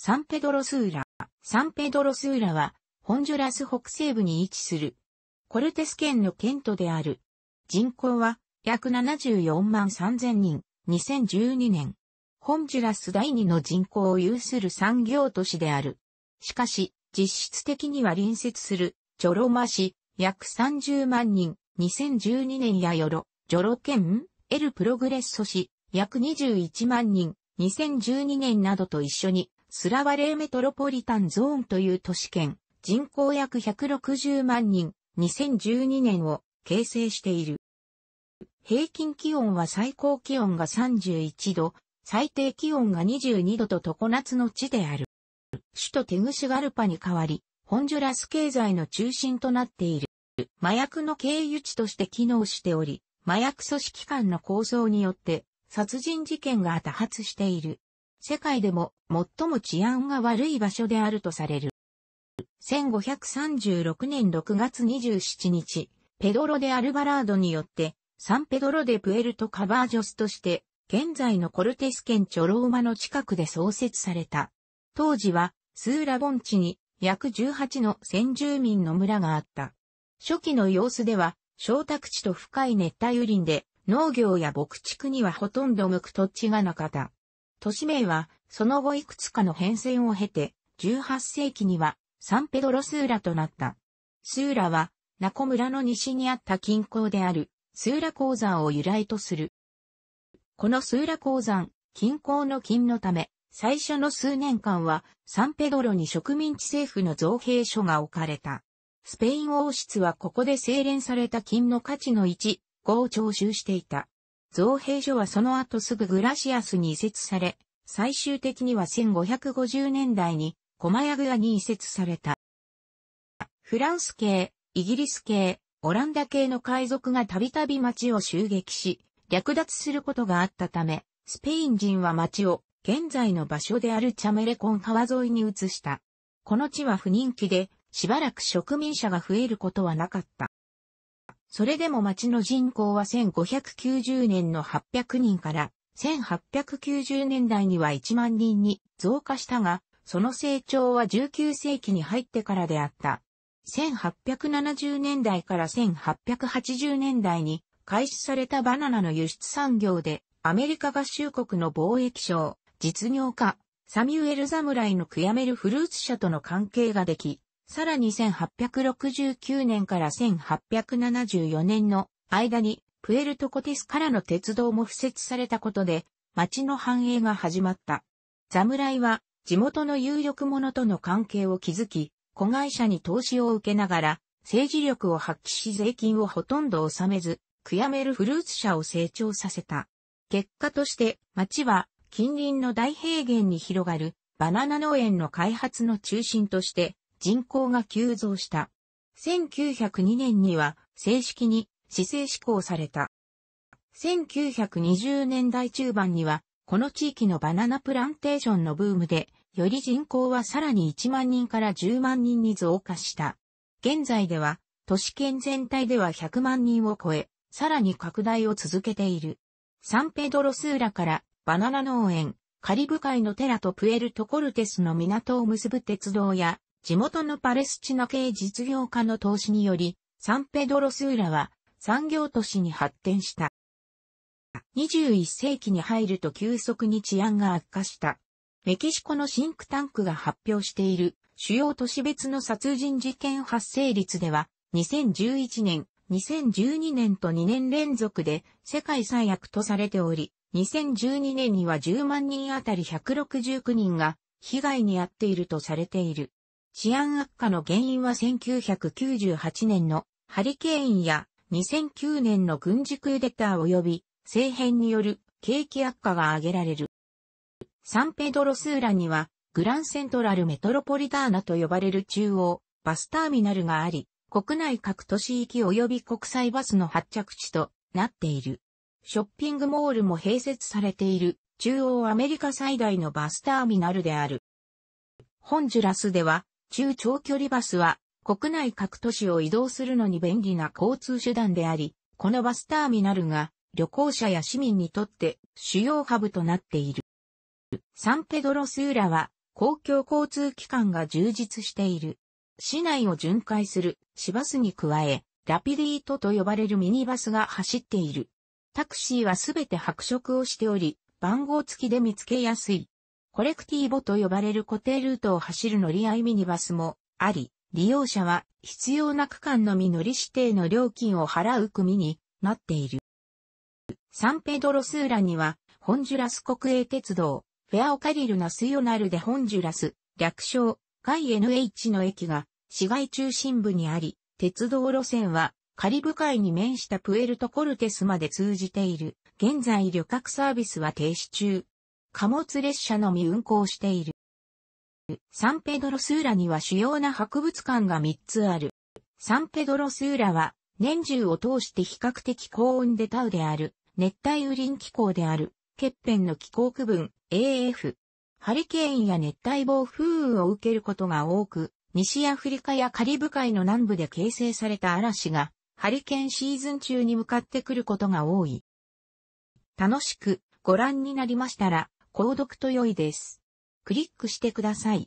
サンペドロスーラ。サンペドロスーラは、ホンジュラス北西部に位置する、コルテス県の県都である。人口は、約74万3000人、2012年。ホンジュラス第二の人口を有する産業都市である。しかし、実質的には隣接する、ジョロマ市、約30万人、2012年やヨロ、ジョロ県、エルプログレッソ市、約21万人、2012年などと一緒に、スラワレーメトロポリタンゾーンという都市圏、人口約160万人、2012年を形成している。平均気温は最高気温が31度、最低気温が22度と常夏の地である。首都テグシガルパに代わり、ホンジュラス経済の中心となっている。麻薬の経由地として機能しており、麻薬組織間の構想によって殺人事件が多発している。世界でも最も治安が悪い場所であるとされる。1536年6月27日、ペドロ・デ・アルバラードによって、サンペドロ・デ・プエルト・カバージョスとして、現在のコルテス県チョローマの近くで創設された。当時は、スーラ盆地に約18の先住民の村があった。初期の様子では、小宅地と深い熱帯雨林で、農業や牧畜にはほとんど向く土地がなかった。都市名は、その後いくつかの変遷を経て、18世紀には、サンペドロスーラとなった。スーラは、ナコ村の西にあった近郊である、スーラ鉱山を由来とする。このスーラ鉱山、近郊の金のため、最初の数年間は、サンペドロに植民地政府の造幣所が置かれた。スペイン王室はここで精錬された金の価値の1、5を徴収していた。造幣所はその後すぐグラシアスに移設され、最終的には1550年代にコマヤグアに移設された。フランス系、イギリス系、オランダ系の海賊がたびたび町を襲撃し、略奪することがあったため、スペイン人は町を現在の場所であるチャメレコン川沿いに移した。この地は不人気で、しばらく植民者が増えることはなかった。それでも町の人口は1590年の800人から1890年代には1万人に増加したが、その成長は19世紀に入ってからであった。1870年代から1880年代に開始されたバナナの輸出産業でアメリカ合衆国の貿易商、実業家、サミュエル侍の悔やめるフルーツ社との関係ができ、さらに1869年から1874年の間にプエルトコテスからの鉄道も敷設されたことで町の繁栄が始まった。侍は地元の有力者との関係を築き、子会社に投資を受けながら政治力を発揮し税金をほとんど納めず、悔やめるフルーツ社を成長させた。結果として町は近隣の大平原に広がるバナナ農園の開発の中心として人口が急増した。1902年には正式に市政施行された。1920年代中盤には、この地域のバナナプランテーションのブームで、より人口はさらに1万人から10万人に増加した。現在では、都市圏全体では100万人を超え、さらに拡大を続けている。サンペドロスーラからバナナ農園、カリブ海のテラとプエルトコルテスの港を結ぶ鉄道や地元のパレスチナ系実業家の投資により、サンペドロスーラは産業都市に発展した。21世紀に入ると急速に治安が悪化した。メキシコのシンクタンクが発表している主要都市別の殺人事件発生率では、2011年、2012年と2年連続で世界最悪とされており、2012年には10万人あたり169人が被害に遭っているとされている。治安悪化の原因は1998年のハリケーンや2009年の軍事クーデター及び政変による景気悪化が挙げられる。サンペドロスーラにはグランセントラルメトロポリターナと呼ばれる中央バスターミナルがあり、国内各都市域及び国際バスの発着地となっている。ショッピングモールも併設されている中央アメリカ最大のバスターミナルである。ホンジュラスでは中長距離バスは国内各都市を移動するのに便利な交通手段であり、このバスターミナルが旅行者や市民にとって主要ハブとなっている。サンペドロスーラは公共交通機関が充実している。市内を巡回する市バスに加え、ラピディートと呼ばれるミニバスが走っている。タクシーはすべて白色をしており、番号付きで見つけやすい。コレクティボと呼ばれる固定ルートを走る乗り合いミニバスもあり、利用者は必要な区間のみ乗り指定の料金を払う組になっている。サンペドロスーラには、ホンジュラス国営鉄道、フェアオカリルナスヨナルでホンジュラス、略称、イ NH の駅が市街中心部にあり、鉄道路線はカリブ海に面したプエルトコルテスまで通じている。現在旅客サービスは停止中。貨物列車のみ運行している。サンペドロスーラには主要な博物館が3つある。サンペドロスーラは年中を通して比較的高温でタウである、熱帯雨林気候である、欠片の気候区分 AF。ハリケーンや熱帯暴風雨を受けることが多く、西アフリカやカリブ海の南部で形成された嵐が、ハリケーンシーズン中に向かってくることが多い。楽しくご覧になりましたら、購読と良いです。クリックしてください。